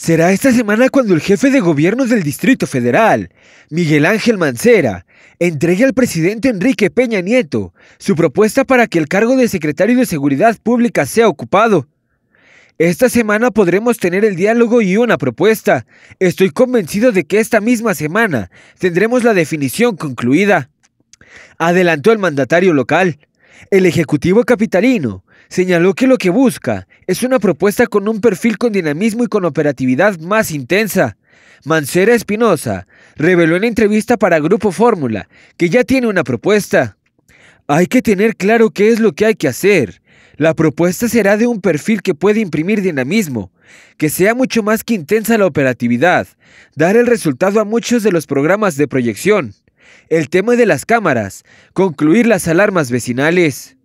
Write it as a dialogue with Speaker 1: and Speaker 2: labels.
Speaker 1: Será esta semana cuando el jefe de gobierno del Distrito Federal, Miguel Ángel Mancera, entregue al presidente Enrique Peña Nieto su propuesta para que el cargo de secretario de Seguridad Pública sea ocupado. Esta semana podremos tener el diálogo y una propuesta. Estoy convencido de que esta misma semana tendremos la definición concluida, adelantó el mandatario local. El Ejecutivo Capitalino señaló que lo que busca es una propuesta con un perfil con dinamismo y con operatividad más intensa. Mancera Espinosa reveló en entrevista para Grupo Fórmula que ya tiene una propuesta. Hay que tener claro qué es lo que hay que hacer. La propuesta será de un perfil que puede imprimir dinamismo, que sea mucho más que intensa la operatividad, dar el resultado a muchos de los programas de proyección. El tema de las cámaras, concluir las alarmas vecinales.